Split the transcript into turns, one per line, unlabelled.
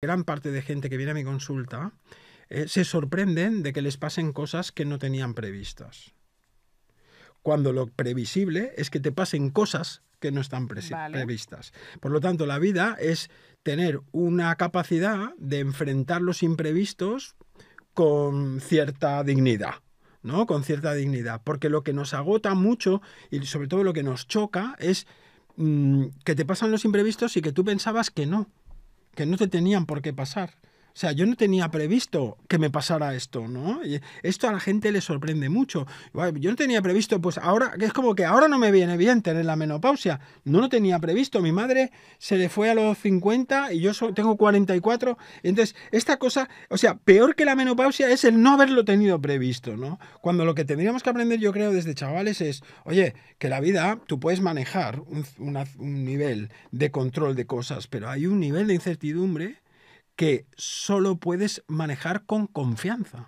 gran parte de gente que viene a mi consulta eh, se sorprenden de que les pasen cosas que no tenían previstas. Cuando lo previsible es que te pasen cosas que no están previstas. Por lo tanto, la vida es tener una capacidad de enfrentar los imprevistos con cierta dignidad. ¿no? Con cierta dignidad. Porque lo que nos agota mucho y sobre todo lo que nos choca es mm, que te pasan los imprevistos y que tú pensabas que no que no te tenían por qué pasar. O sea, yo no tenía previsto que me pasara esto, ¿no? esto a la gente le sorprende mucho. Yo no tenía previsto, pues ahora, que es como que ahora no me viene bien tener la menopausia. No lo tenía previsto. Mi madre se le fue a los 50 y yo tengo 44. Entonces, esta cosa, o sea, peor que la menopausia es el no haberlo tenido previsto, ¿no? Cuando lo que tendríamos que aprender, yo creo, desde chavales es, oye, que la vida, tú puedes manejar un nivel de control de cosas, pero hay un nivel de incertidumbre que solo puedes manejar con confianza.